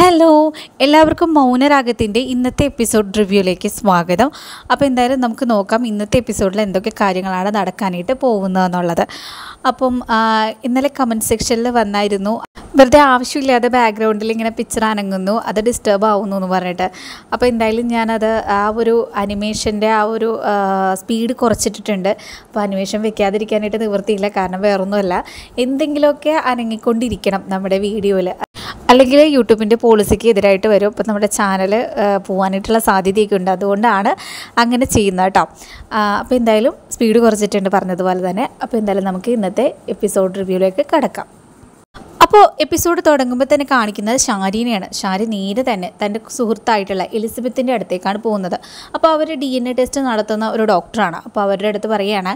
hello എല്ലാവർക്കും മൗനരാഗത്തിൻ്റെ ഇന്നത്തെ episode റിവ്യൂയിലേക്ക് സ്വാഗതം അപ്പോൾ എന്തായാലും നമുക്ക് നോക്കാം ഇന്നത്തെ എപ്പിസോഡിൽ എന്തൊക്കെ കാര്യങ്ങളാണ് നടക്കാനായിട്ട് പോകുന്നതെന്നുള്ളത് അപ്പം ഇന്നലെ കമൻറ്റ് സെക്ഷനിൽ വന്നായിരുന്നു വെറുതെ ആവശ്യമില്ലാതെ ബാക്ക്ഗ്രൗണ്ടിൽ ഇങ്ങനെ പിക്ചർ അനങ്ങുന്നു അത് ഡിസ്റ്റർബ് ആവുന്നു എന്ന് പറഞ്ഞിട്ട് അപ്പോൾ എന്തായാലും ഞാനത് ആ ഒരു അനിമേഷൻ്റെ ആ ഒരു സ്പീഡ് കുറച്ചിട്ടിട്ടുണ്ട് അപ്പോൾ അനിമേഷൻ വെക്കാതിരിക്കാനായിട്ട് നിവൃത്തിയില്ല കാരണം വേറൊന്നുമല്ല എന്തെങ്കിലുമൊക്കെ അനങ്ങിക്കൊണ്ടിരിക്കണം നമ്മുടെ വീഡിയോയിൽ അല്ലെങ്കിൽ യൂട്യൂബിൻ്റെ പോളിസിക്ക് എതിരായിട്ട് വരും അപ്പം നമ്മുടെ ചാനൽ പോകാനായിട്ടുള്ള സാധ്യതയൊക്കെ ഉണ്ട് അതുകൊണ്ടാണ് അങ്ങനെ ചെയ്യുന്നത് കേട്ടോ അപ്പോൾ എന്തായാലും സ്പീഡ് കുറച്ചിട്ടുണ്ട് പറഞ്ഞതുപോലെ തന്നെ അപ്പോൾ എന്തായാലും നമുക്ക് ഇന്നത്തെ എപ്പിസോഡ് റിവ്യൂലേക്ക് കടക്കാം അപ്പോൾ എപ്പിസോഡ് തുടങ്ങുമ്പോൾ തന്നെ കാണിക്കുന്നത് ഷാരീനെയാണ് ഷാരി നേരെ തന്നെ തൻ്റെ സുഹൃത്തായിട്ടുള്ള എലിസബത്തിൻ്റെ അടുത്തേക്കാണ് പോകുന്നത് അപ്പോൾ അവർ ഡി എൻ എ ടെസ്റ്റ് നടത്തുന്ന ഒരു ഡോക്ടറാണ് അപ്പോൾ അവരുടെ അടുത്ത് പറയുകയാണ്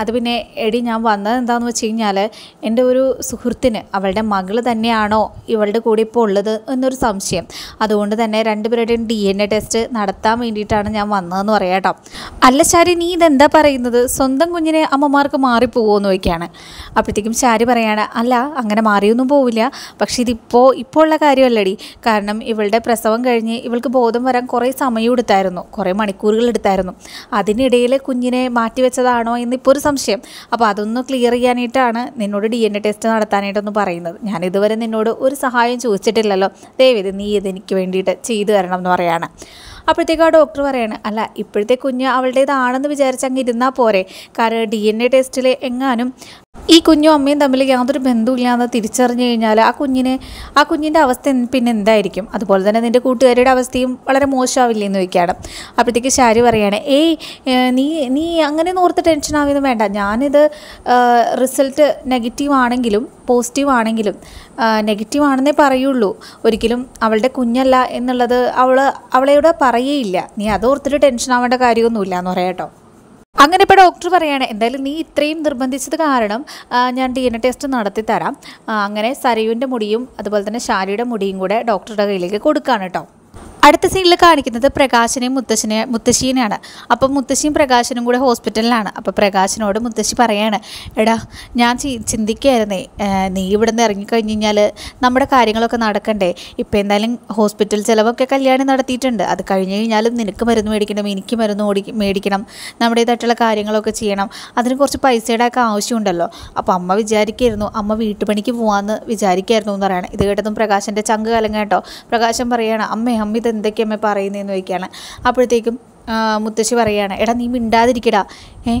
അത് പിന്നെ എടി ഞാൻ വന്നത് എന്താണെന്ന് വെച്ച് കഴിഞ്ഞാൽ എൻ്റെ ഒരു സുഹൃത്തിന് അവളുടെ മകൾ തന്നെയാണോ ഇവളുടെ കൂടെ ഇപ്പോൾ ഉള്ളത് എന്നൊരു സംശയം അതുകൊണ്ട് തന്നെ രണ്ടുപേരുടെയും ഡി എൻ എ ടെസ്റ്റ് നടത്താൻ വേണ്ടിയിട്ടാണ് ഞാൻ വന്നതെന്ന് പറയാം കേട്ടോ അല്ല ഷാരി നീ ഇതെന്താ പറയുന്നത് സ്വന്തം കുഞ്ഞിനെ അമ്മമാർക്ക് എന്ന് ചോദിക്കുകയാണ് അപ്പോഴത്തേക്കും ഷാരി പറയുകയാണ് അല്ല അങ്ങനെ മാറിയൊന്നും പോവില്ല പക്ഷെ ഇതിപ്പോൾ ഇപ്പോൾ ഉള്ള കാര്യമല്ലടി കാരണം ഇവളുടെ പ്രസവം കഴിഞ്ഞ് ഇവൾക്ക് ബോധം വരാൻ കുറേ സമയം എടുത്തായിരുന്നു കുറേ മണിക്കൂറുകൾ എടുത്തായിരുന്നു അതിനിടയിൽ കുഞ്ഞിനെ മാറ്റിവെച്ചതാണോ എന്നിപ്പോൾ ഒരു സംശയം അപ്പോൾ അതൊന്ന് ക്ലിയർ ചെയ്യാനായിട്ടാണ് നിന്നോട് ഡി എൻ എ ടെസ്റ്റ് നടത്താനായിട്ടൊന്ന് പറയുന്നത് ഞാൻ ഇതുവരെ നിന്നോട് ഒരു സഹായം ചോദിച്ചിട്ടില്ലല്ലോ ദയവേത് നീ ഇത് എനിക്ക് വേണ്ടിയിട്ട് ചെയ്തു തരണം എന്ന് പറയാണ് അപ്പോഴത്തേക്ക് ആ ഡോക്ടർ പറയാണ് അല്ല ഇപ്പോഴത്തെ കുഞ്ഞ് അവളുടേതാണെന്ന് വിചാരിച്ച് അങ്ങ് ഇരുന്നാൽ പോരെ കാരണം ഡി എൻ എ ടെസ്റ്റിൽ എങ്ങാനും ഈ കുഞ്ഞും അമ്മയും തമ്മിൽ യാതൊരു ബന്ധവുമില്ലാന്ന് തിരിച്ചറിഞ്ഞു കഴിഞ്ഞാൽ ആ കുഞ്ഞിനെ ആ കുഞ്ഞിൻ്റെ അവസ്ഥ പിന്നെ എന്തായിരിക്കും അതുപോലെ തന്നെ നിൻ്റെ കൂട്ടുകാരിയുടെ അവസ്ഥയും വളരെ മോശമാവില്ലേ എന്ന് ചോദിക്കുകയാണ് അപ്പോഴത്തേക്ക് ശാരി പറയുകയാണ് ഏയ് നീ നീ അങ്ങനെ ഓർത്ത് ടെൻഷൻ ആവുന്നതും വേണ്ട ഞാനിത് റിസൾട്ട് നെഗറ്റീവ് ആണെങ്കിലും പോസിറ്റീവ് ആണെങ്കിലും നെഗറ്റീവ് ആണെന്നേ പറയുള്ളൂ ഒരിക്കലും അവളുടെ കുഞ്ഞല്ല എന്നുള്ളത് അവൾ അവളെയോട് പറയേയില്ല നീ അതോർത്തിട്ട് ടെൻഷൻ ആവേണ്ട കാര്യമൊന്നുമില്ല എന്ന് പറയാം കേട്ടോ അങ്ങനെ ഇപ്പോൾ ഡോക്ടർ പറയാണ് എന്തായാലും നീ ഇത്രയും നിർബന്ധിച്ചത് കാരണം ഞാൻ ഡി എൻ എ ടെസ്റ്റ് നടത്തി തരാം അങ്ങനെ സരയുവിൻ്റെ മുടിയും അതുപോലെ തന്നെ ഷാരിയുടെ മുടിയും കൂടെ ഡോക്ടറുടെ കയ്യിലേക്ക് കൊടുക്കുകയാണ് കേട്ടോ അടുത്ത സീനിൽ കാണിക്കുന്നത് പ്രകാശനെയും മുത്തശ്ശനെ മുത്തശ്ശീനെയാണ് അപ്പം മുത്തശ്ശിയും പ്രകാശനും കൂടെ ഹോസ്പിറ്റലിലാണ് അപ്പം പ്രകാശനോട് മുത്തശ്ശി പറയാണ് എടാ ഞാൻ ചിന്തിക്കുകയായിരുന്നേ നീ ഇവിടെ നിന്ന് ഇറങ്ങിക്കഴിഞ്ഞ് കഴിഞ്ഞാൽ നമ്മുടെ കാര്യങ്ങളൊക്കെ നടക്കണ്ടേ ഇപ്പം എന്തായാലും ഹോസ്പിറ്റൽ ചിലവൊക്കെ കല്യാണം നടത്തിയിട്ടുണ്ട് അത് കഴിഞ്ഞ് കഴിഞ്ഞാലും നിനക്ക് മരുന്ന് മേടിക്കണം എനിക്ക് മരുന്ന് ഓടി മേടിക്കണം നമ്മുടേതായിട്ടുള്ള കാര്യങ്ങളൊക്കെ ചെയ്യണം അതിന് കുറച്ച് പൈസയുടെ ഒക്കെ ആവശ്യമുണ്ടല്ലോ അപ്പം അമ്മ വിചാരിക്കായിരുന്നു അമ്മ വീട്ടുപണിക്ക് പോകാമെന്ന് വിചാരിക്കായിരുന്നു എന്ന് പറയണം ഇത് കേട്ടതും പ്രകാശൻ്റെ ചങ്ക് കലങ്ങ കേട്ടോ പ്രകാശം പറയാണ് അമ്മേ അമ്മ ഇത് എന്തൊക്കെയാ അമ്മ പറയുന്നതെന്ന് ചോദിക്കുകയാണ് അപ്പോഴത്തേക്കും മുത്തശ്ശി പറയുകയാണ് എടാ നീ മിണ്ടാതിരിക്കടാ ഏ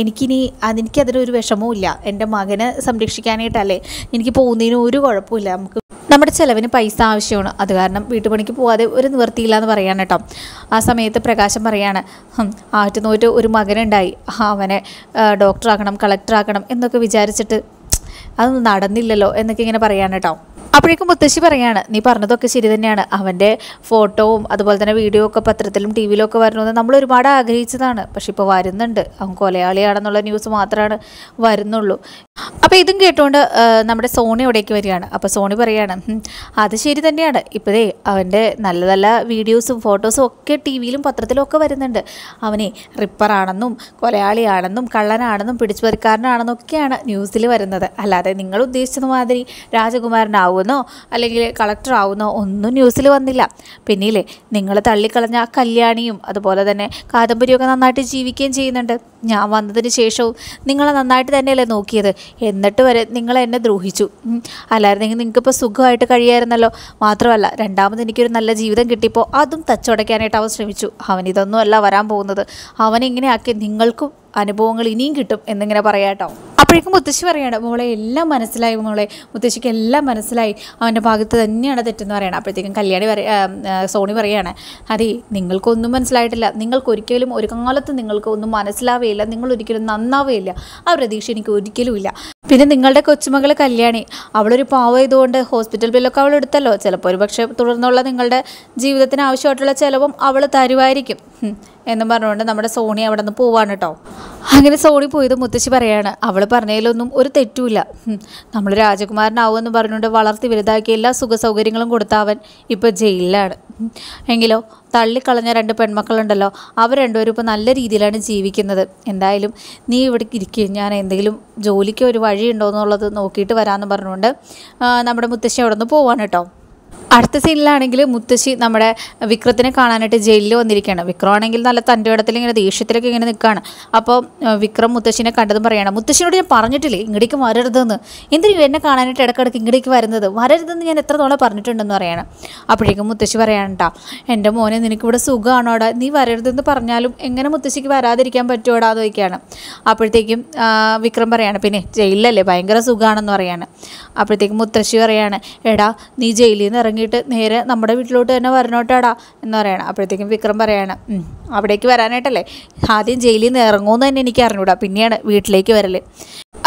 എനിക്കിനി അതെനിക്കതിലൊരു വിഷമവും ഇല്ല എൻ്റെ മകനെ സംരക്ഷിക്കാനായിട്ടല്ലേ എനിക്ക് പോകുന്നതിന് ഒരു കുഴപ്പമില്ല നമുക്ക് നമ്മുടെ ചിലവിന് പൈസ ആവശ്യമാണ് അത് കാരണം വീട്ടുപണിക്ക് പോകാതെ ഒരു നിവർത്തിയില്ല എന്ന് പറയാണ് കേട്ടോ ആ സമയത്ത് പ്രകാശം പറയാണ് ആറ്റുനോറ്റ് ഒരു മകനുണ്ടായി അവനെ ഡോക്ടറാക്കണം കളക്ടറാക്കണം എന്നൊക്കെ വിചാരിച്ചിട്ട് അതൊന്നും നടന്നില്ലല്ലോ എന്നൊക്കെ ഇങ്ങനെ പറയാണ് കേട്ടോ അപ്പോഴേക്കും മുത്തശ്ശി പറയാണ് നീ പറഞ്ഞതൊക്കെ ശരി തന്നെയാണ് അവൻ്റെ ഫോട്ടോവും അതുപോലെ തന്നെ വീഡിയോ ഒക്കെ പത്രത്തിലും ടി വിയിലും ഒക്കെ വരണമെന്ന് നമ്മൾ ഒരുപാട് ആഗ്രഹിച്ചതാണ് പക്ഷെ ഇപ്പോൾ വരുന്നുണ്ട് അവൻ കൊലയാളിയാണെന്നുള്ള ന്യൂസ് മാത്രമാണ് വരുന്നുള്ളൂ അപ്പോൾ ഇതും കേട്ടുകൊണ്ട് നമ്മുടെ സോണി അവിടേക്ക് വരികയാണ് അപ്പോൾ സോണി പറയാണ് അത് ശരി തന്നെയാണ് ഇപ്പോഴേ അവൻ്റെ നല്ല നല്ല വീഡിയോസും ഫോട്ടോസും ഒക്കെ ടി വിയിലും പത്രത്തിലും ഒക്കെ വരുന്നുണ്ട് അവനെ റിപ്പറാണെന്നും കൊലയാളിയാണെന്നും കള്ളനാണെന്നും പിടിച്ചുപറിക്കാരനാണെന്നും ഒക്കെയാണ് ന്യൂസിൽ വരുന്നത് അല്ലാതെ നിങ്ങൾ ഉദ്ദേശിച്ചത് മാതിരി രാജകുമാരനാവുക ആവുന്നോ അല്ലെങ്കിൽ കളക്ടർ ആവുന്നോ ഒന്നും ന്യൂസിൽ വന്നില്ല പിന്നീലേ നിങ്ങൾ തള്ളിക്കളഞ്ഞ ആ കല്യാണിയും അതുപോലെ തന്നെ കാദംബരിയൊക്കെ നന്നായിട്ട് ജീവിക്കുകയും ചെയ്യുന്നുണ്ട് ഞാൻ വന്നതിന് ശേഷവും നിങ്ങളെ നന്നായിട്ട് തന്നെയല്ലേ നോക്കിയത് എന്നിട്ട് വരെ നിങ്ങൾ എന്നെ ദ്രോഹിച്ചു അല്ലായിരുന്നെങ്കിൽ നിങ്ങൾക്കിപ്പോൾ സുഖമായിട്ട് കഴിയായിരുന്നല്ലോ മാത്രമല്ല രണ്ടാമത് എനിക്കൊരു നല്ല ജീവിതം കിട്ടിയപ്പോൾ അതും തച്ചുടയ്ക്കാനായിട്ട് അവൻ ശ്രമിച്ചു അവൻ ഇതൊന്നുമല്ല വരാൻ പോകുന്നത് അവനെ ഇങ്ങനെയാക്കി നിങ്ങൾക്കും അനുഭവങ്ങൾ ഇനിയും കിട്ടും എന്നിങ്ങനെ പറയാട്ടോ അപ്പോഴേക്കും മുത്തശ്ശി പറയണം മോളെ എല്ലാം മനസ്സിലായി മോളെ മുത്തശ്ശിക്ക് എല്ലാം മനസ്സിലായി അവൻ്റെ ഭാഗത്ത് തന്നെയാണ് തെറ്റെന്ന് പറയണം അപ്പോഴത്തേക്കും കല്യാണി പറയ സോണി പറയാണ് അതെ നിങ്ങൾക്കൊന്നും മനസ്സിലായിട്ടില്ല നിങ്ങൾക്കൊരിക്കലും ഒരു കാലത്ത് നിങ്ങൾക്ക് ഒന്നും മനസ്സിലാവുകയില്ല നിങ്ങൾ ഒരിക്കലും നന്നാവുകയില്ല ആ പ്രതീക്ഷ എനിക്ക് ഒരിക്കലും ഇല്ല പിന്നെ നിങ്ങളുടെ കൊച്ചുമകൾ കല്യാണി അവളൊരു പാവമായതുകൊണ്ട് ഹോസ്പിറ്റൽ ബില്ലൊക്കെ അവൾ എടുത്തല്ലോ ചിലപ്പോൾ ഒരു പക്ഷേ തുടർന്നുള്ള നിങ്ങളുടെ ജീവിതത്തിന് ആവശ്യമായിട്ടുള്ള ചിലവും അവൾ തരുമായിരിക്കും എന്നും പറഞ്ഞുകൊണ്ട് നമ്മുടെ സോണി അവിടെ നിന്ന് പോവാണ് കേട്ടോ അങ്ങനെ സോണി പോയത് മുത്തശ്ശി പറയാണ് അവൾ പറഞ്ഞതിലൊന്നും ഒരു തെറ്റുമില്ല നമ്മൾ രാജകുമാരനാവുമെന്ന് പറഞ്ഞുകൊണ്ട് വളർത്തി വലുതാക്കിയ എല്ലാ സുഖ സൗകര്യങ്ങളും കൊടുത്ത അവൻ ഇപ്പോൾ ജയിലിലാണ് എങ്കിലോ തള്ളിക്കളഞ്ഞ രണ്ട് പെൺമക്കളുണ്ടല്ലോ അവർ രണ്ടുപേരും ഇപ്പോൾ നല്ല രീതിയിലാണ് ജീവിക്കുന്നത് എന്തായാലും നീ ഇവിടെ ഇരിക്കുകയും ഞാൻ എന്തെങ്കിലും ജോലിക്ക് ഒരു വഴിയുണ്ടോ എന്നുള്ളത് നോക്കിയിട്ട് വരാമെന്ന് പറഞ്ഞുകൊണ്ട് നമ്മുടെ മുത്തശ്ശി അവിടെ നിന്ന് പോവാണ് കേട്ടോ അടുത്ത സീനിലാണെങ്കിൽ മുത്തശ്ശി നമ്മുടെ വിക്രത്തിനെ കാണാനായിട്ട് ജയിലിൽ വന്നിരിക്കുകയാണ് വിക്രം ആണെങ്കിൽ നല്ല തൻ്റെ ഇടത്തിൽ ഇങ്ങനെ ദേഷ്യത്തിലൊക്കെ ഇങ്ങനെ നിൽക്കുകയാണ് അപ്പോൾ വിക്രം മുത്തശ്ശിനെ കണ്ടതും പറയണം മുത്തശ്ശിനോട് ഞാൻ പറഞ്ഞിട്ടില്ലേ ഇങ്ങടേക്ക് വരരുതെന്ന് എന്തിനും എന്നെ കാണാനായിട്ട് ഇടക്കിടക്ക് ഇങ്ങടേക്ക് വരുന്നത് വരരുതെന്ന് ഞാൻ എത്ര തവണ പറഞ്ഞിട്ടുണ്ടെന്ന് പറയണം അപ്പോഴേക്കും മുത്തശ്ശി പറയാനുണ്ടാ എൻ്റെ മോനെ നിനക്കിവിടെ സുഖമാണോടാ നീ വരരുതെന്ന് പറഞ്ഞാലും എങ്ങനെ മുത്തശ്ശിക്ക് വരാതിരിക്കാൻ പറ്റുമോടാ എന്ന് ചോദിക്കുകയാണ് അപ്പോഴത്തേക്കും വിക്രം പറയാണ് പിന്നെ ജയിലിലല്ലേ ഭയങ്കര സുഖമാണെന്ന് പറയാണ് അപ്പോഴത്തേക്ക് മുത്തശ്ശി പറയാണ് എടാ നീ ജയിലിൽ നിന്ന് ഇറങ്ങിയിട്ട് നേരെ നമ്മുടെ വീട്ടിലോട്ട് തന്നെ വരണോട്ടാടാ എന്ന് പറയണം അപ്പോഴത്തേക്കും വിക്രം പറയാണ് അവിടേക്ക് വരാനായിട്ടല്ലേ ആദ്യം ജയിലിൽ നിന്ന് ഇറങ്ങുമെന്ന് തന്നെ എനിക്ക് അറിഞ്ഞൂടാ പിന്നെയാണ് വീട്ടിലേക്ക് വരൽ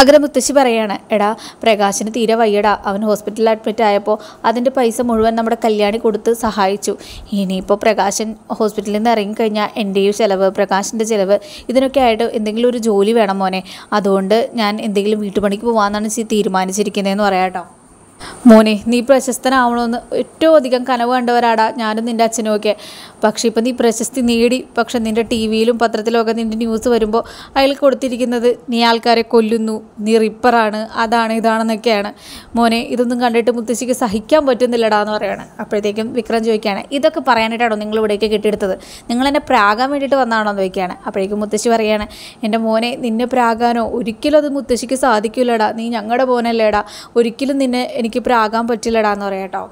അങ്ങനെ മുത്തശ്ശി പറയാണ് എടാ പ്രകാശിന് തീരെ വയ്യടാ അവൻ ഹോസ്പിറ്റലിൽ അഡ്മിറ്റ് ആയപ്പോൾ അതിൻ്റെ പൈസ മുഴുവൻ നമ്മുടെ കല്യാണി കൊടുത്ത് സഹായിച്ചു ഇനിയിപ്പോൾ പ്രകാശൻ ഹോസ്പിറ്റലിൽ നിന്ന് ഇറങ്ങിക്കഴിഞ്ഞാൽ എൻ്റെയും ചിലവ് പ്രകാശിൻ്റെ ചിലവ് ഇതിനൊക്കെ ആയിട്ട് എന്തെങ്കിലും ഒരു ജോലി വേണം മോനെ അതുകൊണ്ട് ഞാൻ എന്തെങ്കിലും വീട്ടുപണിക്ക് പോകാമെന്നാണ് തീരുമാനിച്ചിരിക്കുന്നതെന്ന് പറയാട്ടോ മോനെ നീ പ്രശസ്തനാവണമെന്ന് ഏറ്റവും അധികം കനവ് കണ്ടവരാടാ ഞാനും നിൻ്റെ അച്ഛനും ഒക്കെ പക്ഷേ ഇപ്പം നീ പ്രശസ്തി നേടി പക്ഷെ നിൻ്റെ ടി വിയിലും പത്രത്തിലുമൊക്കെ നിൻ്റെ ന്യൂസ് വരുമ്പോൾ അയാൾ കൊടുത്തിരിക്കുന്നത് നീ ആൾക്കാരെ കൊല്ലുന്നു നീ റിപ്പറാണ് അതാണ് ഇതാണെന്നൊക്കെയാണ് മോനെ ഇതൊന്നും കണ്ടിട്ട് മുത്തശ്ശിക്ക് സഹിക്കാൻ പറ്റുന്നില്ലടാ എന്ന് പറയുകയാണ് അപ്പോഴത്തേക്കും വിക്രം ചോദിക്കുകയാണ് ഇതൊക്കെ പറയാനായിട്ടാണോ നിങ്ങൾ ഇവിടേക്ക് കിട്ടിയെടുത്തത് നിങ്ങൾ എന്നെ പ്രാകാൻ വേണ്ടിയിട്ട് വന്നാണോ എന്ന് ചോദിക്കുകയാണ് അപ്പോഴേക്കും മുത്തശ്ശി പറയുകയാണ് എൻ്റെ മോനെ നിന്നെ പ്രാകാനോ ഒരിക്കലും അത് മുത്തശ്ശിക്ക് സാധിക്കില്ലടാ നീ ഞങ്ങളുടെ മോനല്ലേടാ ഒരിക്കലും നിന്നെ എനിക്ക് പ്രാകാൻ പറ്റില്ലടാ എന്ന് പറയാം കേട്ടോ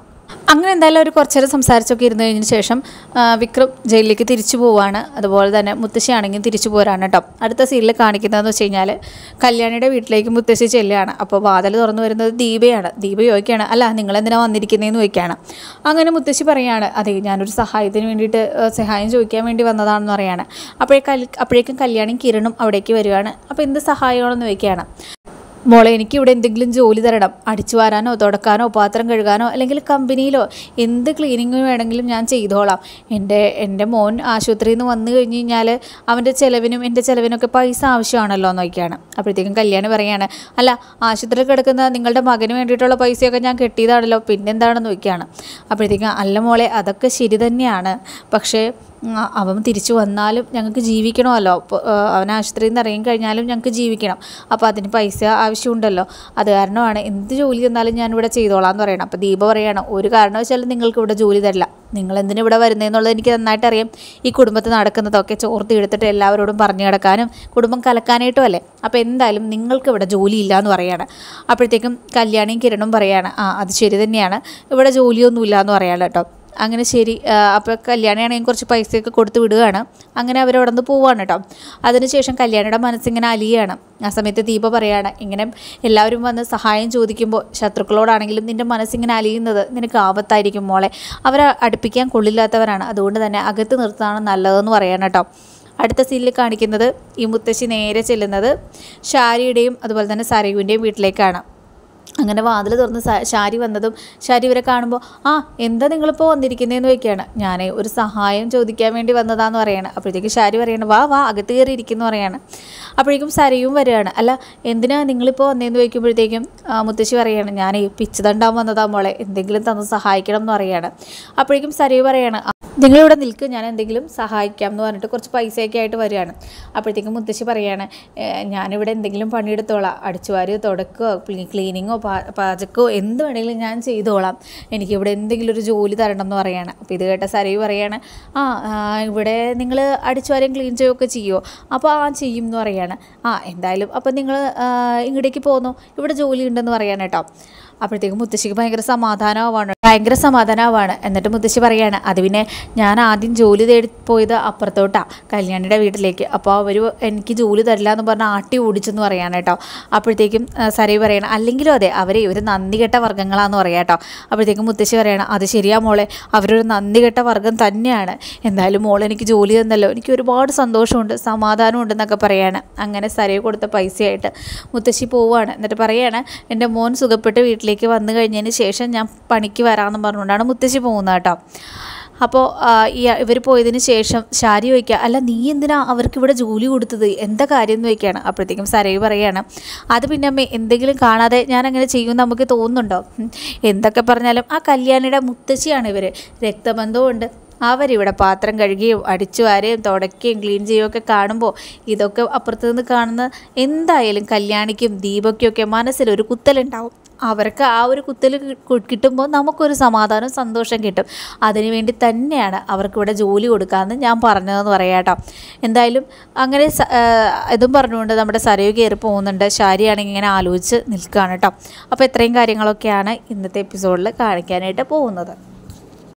അങ്ങനെ എന്തായാലും ഒരു കുറച്ച് നേരം സംസാരിച്ചൊക്കെ ഇരുന്നു കഴിഞ്ഞതിന് ശേഷം വിക്രം ജയിലിലേക്ക് തിരിച്ചു പോവാണ് അതുപോലെ തന്നെ മുത്തശ്ശിയാണെങ്കിൽ തിരിച്ചു പോരാണ് കേട്ടോ അടുത്ത സീനിൽ കാണിക്കുന്നതെന്ന് വെച്ച് കഴിഞ്ഞാൽ കല്യാണിയുടെ വീട്ടിലേക്ക് മുത്തശ്ശി ചെല്ലുകയാണ് അപ്പോൾ വാതിൽ തുറന്നു വരുന്നത് ദീപയാണ് ദീപ ചോദിക്കുകയാണ് അല്ല എന്തിനാ വന്നിരിക്കുന്നതെന്ന് ചോദിക്കുകയാണ് അങ്ങനെ മുത്തശ്ശി പറയുകയാണ് അതെ ഞാനൊരു സഹായത്തിന് വേണ്ടിയിട്ട് സഹായം ചോദിക്കാൻ വേണ്ടി വന്നതാണെന്ന് പറയുകയാണ് അപ്പോഴേ അപ്പോഴേക്കും കല്യാണി കിരണും അവിടേക്ക് വരികയാണ് അപ്പോൾ എന്ത് സഹായമാണെന്ന് ചോദിക്കുകയാണ് മോളെ എനിക്കിവിടെ എന്തെങ്കിലും ജോലി തരണം അടിച്ചു വാരാനോ തുടക്കാനോ പാത്രം കഴുകാനോ അല്ലെങ്കിൽ കമ്പനിയിലോ എന്ത് ക്ലീനിങ് വേണമെങ്കിലും ഞാൻ ചെയ്തോളാം എൻ്റെ എൻ്റെ മോൻ ആശുപത്രിയിൽ നിന്ന് വന്നു കഴിഞ്ഞ് കഴിഞ്ഞാൽ അവൻ്റെ ചിലവിനും എൻ്റെ ചിലവിനൊക്കെ പൈസ ആവശ്യമാണല്ലോ എന്നൊക്കെയാണ് അപ്പോഴത്തേക്കും കല്യാണം പറയുകയാണ് അല്ല ആശുപത്രിയിൽ കിടക്കുന്ന നിങ്ങളുടെ മകന് വേണ്ടിയിട്ടുള്ള പൈസയൊക്കെ ഞാൻ കെട്ടിയതാണല്ലോ പിന്നെന്താണെന്ന് നോക്കിയാണ് അപ്പോഴത്തേക്കും അല്ല മോളെ അതൊക്കെ ശരി തന്നെയാണ് പക്ഷേ അവൻ തിരിച്ചു വന്നാലും ഞങ്ങൾക്ക് ജീവിക്കണമല്ലോ അവൻ ആശുപത്രിയിൽ നിന്ന് ഇറങ്ങി കഴിഞ്ഞാലും ഞങ്ങൾക്ക് ജീവിക്കണം അപ്പോൾ അതിന് പൈസ ആവശ്യമുണ്ടല്ലോ അത് കാരണമാണ് എന്ത് ജോലി തന്നാലും ഞാൻ ഇവിടെ ചെയ്തോളാം എന്ന് പറയണം അപ്പോൾ ദീപ പറയണം ഒരു കാരണവശാലും നിങ്ങൾക്ക് ഇവിടെ ജോലി തരില്ല നിങ്ങൾ എന്തിനു ഇവിടെ വരുന്നതെന്നുള്ളത് എനിക്ക് നന്നായിട്ട് അറിയാം ഈ കുടുംബത്തിൽ നടക്കുന്നതൊക്കെ ചോർത്ത് എടുത്തിട്ട് എല്ലാവരോടും പറഞ്ഞു കിടക്കാനും കുടുംബം കലക്കാനായിട്ടും അല്ലേ അപ്പോൾ എന്തായാലും നിങ്ങൾക്ക് ഇവിടെ ജോലി ഇല്ല എന്ന് പറയുകയാണ് അപ്പോഴത്തേക്കും കല്യാണിയും കിരണും പറയാണ് ആ അത് ശരി തന്നെയാണ് ഇവിടെ ജോലിയൊന്നുമില്ല എന്ന് പറയാണ് കേട്ടോ അങ്ങനെ ശരി അപ്പോൾ കല്യാണിയാണെങ്കിൽ കുറച്ച് പൈസയൊക്കെ കൊടുത്ത് വിടുകയാണ് അങ്ങനെ അവരവിടെ നിന്ന് പോവുകയാണ് കേട്ടോ അതിനുശേഷം കല്യാണിയുടെ മനസ്സിങ്ങനെ അലിയാണ് ആ സമയത്ത് ദീപ പറയാണ് ഇങ്ങനെ എല്ലാവരും വന്ന് സഹായം ചോദിക്കുമ്പോൾ ശത്രുക്കളോടാണെങ്കിലും നിൻ്റെ മനസ്സിങ്ങനെ അലിയുന്നത് നിനക്ക് ആപത്തായിരിക്കും മോളെ അവരെ അടുപ്പിക്കാൻ കൊള്ളില്ലാത്തവരാണ് അതുകൊണ്ട് തന്നെ അകത്ത് നിർത്താണ് നല്ലതെന്ന് പറയാണ് കേട്ടോ അടുത്ത സീനിൽ കാണിക്കുന്നത് ഈ മുത്തശ്ശി നേരെ ചെല്ലുന്നത് ഷാരിയുടെയും അതുപോലെ തന്നെ സരയുവിൻ്റെയും വീട്ടിലേക്കാണ് അങ്ങനെ വാതിൽ തുറന്ന് ശാരി വന്നതും ശാരി ഇവരെ കാണുമ്പോൾ ആ എന്താ നിങ്ങളിപ്പോൾ വന്നിരിക്കുന്നതെന്ന് വയ്ക്കുകയാണ് ഞാൻ ഒരു സഹായം ചോദിക്കാൻ വേണ്ടി വന്നതാന്ന് പറയുകയാണ് അപ്പോഴത്തേക്ക് ശാരി പറയാണ് വാ വാ അകത്ത് കയറി ഇരിക്കുന്നു പറയാണ് അപ്പോഴേക്കും സരയും വരികയാണ് അല്ല എന്തിനാ നിങ്ങളിപ്പോൾ വന്നതെന്ന് ചോദിക്കുമ്പോഴത്തേക്കും മുത്തശ്ശി പറയാണ് ഞാൻ പിച്ചതണ്ടാൻ വന്നതാ മോളെ എന്തെങ്കിലും തന്ന് സഹായിക്കണം എന്ന് പറയുകയാണ് അപ്പോഴേക്കും സരയു പറയാണ് നിങ്ങളിവിടെ നിൽക്കുക ഞാൻ എന്തെങ്കിലും സഹായിക്കാം എന്ന് പറഞ്ഞിട്ട് കുറച്ച് പൈസയൊക്കെ ആയിട്ട് വരികയാണ് അപ്പോഴത്തേക്കും മുത്തശ്ശി പറയുകയാണ് ഞാനിവിടെ എന്തെങ്കിലും പണിയെടുത്തോളാം അടിച്ചുവാരിയോ തുടക്കോ ക്ലീനിങ്ങോ പാചകമോ എന്ത് വേണമെങ്കിലും ഞാൻ ചെയ്തോളാം എനിക്കിവിടെ എന്തെങ്കിലും ഒരു ജോലി തരണം എന്ന് പറയുകയാണ് അപ്പോൾ ഇത് കേട്ട സരവി പറയുകയാണ് ആ ഇവിടെ നിങ്ങൾ അടിച്ചുവാരം ക്ലീൻ ചെയ്യുകയൊക്കെ ചെയ്യുമോ അപ്പോൾ ആ ചെയ്യും എന്ന് പറയുകയാണ് ആ എന്തായാലും അപ്പോൾ നിങ്ങൾ ഇങ്ങോട്ടേക്ക് പോന്നോ ഇവിടെ ജോലി ഉണ്ടെന്ന് പറയാണ് അപ്പോഴത്തേക്കും മുത്തശ്ശിക്ക് ഭയങ്കര സമാധാനമാവാണ് ഭയങ്കര സമാധാനമാവാണ് എന്നിട്ട് മുത്തശ്ശി പറയാണ് അത് പിന്നെ ഞാൻ ആദ്യം ജോലി തേടി പോയത് അപ്പുറത്തോട്ടാണ് കല്യാണിയുടെ വീട്ടിലേക്ക് അപ്പോൾ അവർ എനിക്ക് ജോലി തരില്ല എന്ന് പറഞ്ഞാൽ ആട്ടി ഓടിച്ചെന്ന് പറയാണ് കേട്ടോ അപ്പോഴത്തേക്കും സരൈ പറയണം അല്ലെങ്കിലും അതെ അവരെ ഒരു നന്ദി കെട്ട വർഗ്ഗങ്ങളാണെന്ന് പറയാം കേട്ടോ അപ്പോഴത്തേക്കും മുത്തശ്ശി പറയണം അത് ശരിയാ മോളെ അവരൊരു നന്ദി കെട്ട വർഗ്ഗം തന്നെയാണ് എന്തായാലും മോൾ എനിക്ക് ജോലി തന്നല്ലോ എനിക്ക് ഒരുപാട് സന്തോഷമുണ്ട് സമാധാനമുണ്ടെന്നൊക്കെ പറയാണ് അങ്ങനെ സരൈ കൊടുത്ത പൈസയായിട്ട് മുത്തശ്ശി പോവുകയാണ് എന്നിട്ട് പറയാണ് എൻ്റെ മോൻ സുഖപ്പെട്ട് വീട്ടിൽ വീട്ടിലേക്ക് വന്നു കഴിഞ്ഞതിന് ശേഷം ഞാൻ പണിക്ക് വരാമെന്ന് പറഞ്ഞുകൊണ്ടാണ് മുത്തശ്ശി പോകുന്നത് കേട്ടോ അപ്പോൾ ഇവർ പോയതിന് ശേഷം ശാരി വയ്ക്കുക അല്ല നീ എന്തിനാ അവർക്ക് ഇവിടെ ജോലി കൊടുത്തത് എന്താ കാര്യം എന്ന് വയ്ക്കുകയാണ് അപ്പോഴത്തേക്കും സരയു പറയുകയാണ് അത് പിന്നെ അമ്മ എന്തെങ്കിലും കാണാതെ ഞാൻ അങ്ങനെ ചെയ്യുമെന്ന് നമുക്ക് തോന്നുന്നുണ്ടോ എന്തൊക്കെ പറഞ്ഞാലും ആ കല്യാണിയുടെ മുത്തശ്ശിയാണ് ഇവർ രക്തബന്ധമുണ്ട് അവരിവിടെ പാത്രം കഴുകിയും അടിച്ചു വാരുകയും തുടയ്ക്കുകയും ക്ലീൻ ചെയ്യുകയും ഒക്കെ കാണുമ്പോൾ ഇതൊക്കെ അപ്പുറത്തുനിന്ന് കാണുന്ന എന്തായാലും കല്യാണിക്കും ദീപയ്ക്കും ഒക്കെ മനസ്സിലൊരു കുത്തലുണ്ടാവും അവർക്ക് ആ ഒരു കുത്തൽ കിട്ടുമ്പോൾ നമുക്കൊരു സമാധാനം സന്തോഷം കിട്ടും വേണ്ടി തന്നെയാണ് അവർക്കിവിടെ ജോലി കൊടുക്കാമെന്ന് ഞാൻ പറഞ്ഞതെന്ന് പറയാട്ടോ എന്തായാലും അങ്ങനെ ഇതും പറഞ്ഞുകൊണ്ട് നമ്മുടെ സരയു കയറി പോകുന്നുണ്ട് ശാരിയാണെങ്കിൽ ഇങ്ങനെ ആലോചിച്ച് നിൽക്കുകയാണ് കേട്ടോ അപ്പോൾ ഇത്രയും കാര്യങ്ങളൊക്കെയാണ് ഇന്നത്തെ എപ്പിസോഡിൽ കാണിക്കാനായിട്ട് പോകുന്നത്